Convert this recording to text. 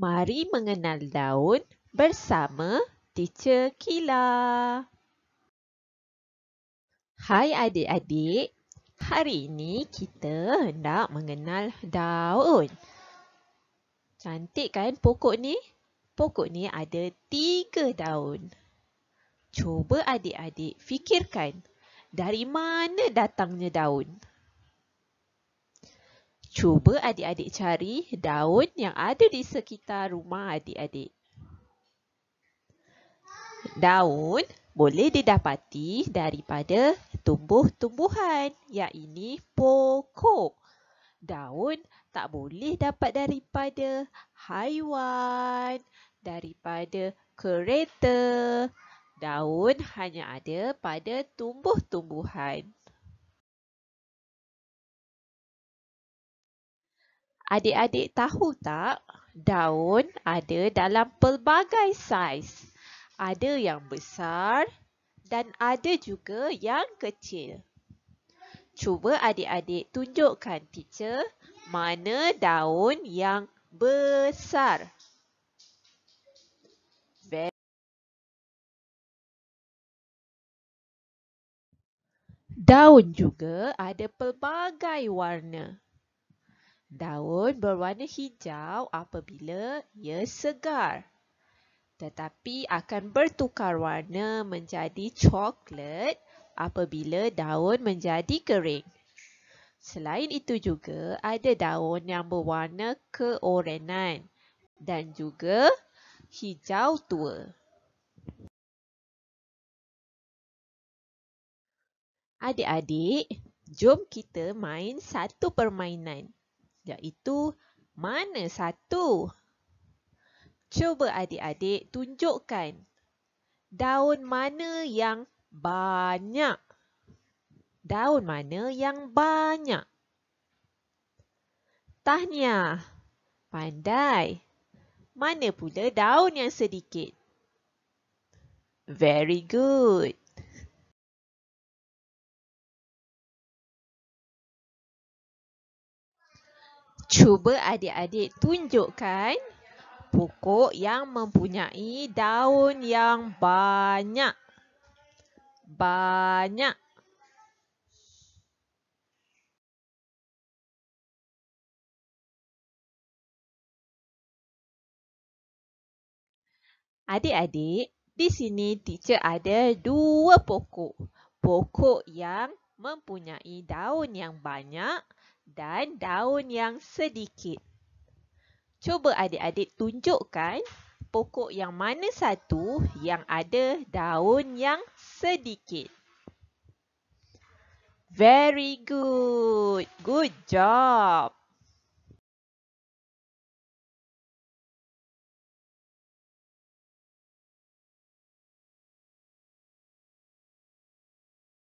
Mari mengenal daun bersama Teacher Kila. Hai adik-adik, hari ini kita hendak mengenal daun. Cantik kan pokok ni? Pokok ni ada tiga daun. Cuba adik-adik fikirkan, dari mana datangnya daun? Daun. Cuba adik-adik cari daun yang ada di sekitar rumah adik-adik. Daun boleh didapati daripada tumbuh-tumbuhan yang pokok. Daun tak boleh dapat daripada haiwan, daripada kereta. Daun hanya ada pada tumbuh-tumbuhan. Adik-adik tahu tak daun ada dalam pelbagai saiz? Ada yang besar dan ada juga yang kecil. Cuba adik-adik tunjukkan teacher mana daun yang besar. Daun juga ada pelbagai warna. Daun berwarna hijau apabila ia segar. Tetapi akan bertukar warna menjadi coklat apabila daun menjadi kering. Selain itu juga ada daun yang berwarna keorenan dan juga hijau tua. Adik-adik, jom kita main satu permainan iaitu mana satu? Cuba adik-adik tunjukkan daun mana yang banyak. Daun mana yang banyak? Tahniah. Pandai. Mana pula daun yang sedikit? Very good. Cuba adik-adik tunjukkan pokok yang mempunyai daun yang banyak. Banyak. Adik-adik, di sini teacher ada dua pokok. Pokok yang mempunyai daun yang banyak dan daun yang sedikit. Cuba adik-adik tunjukkan pokok yang mana satu yang ada daun yang sedikit. Very good. Good job.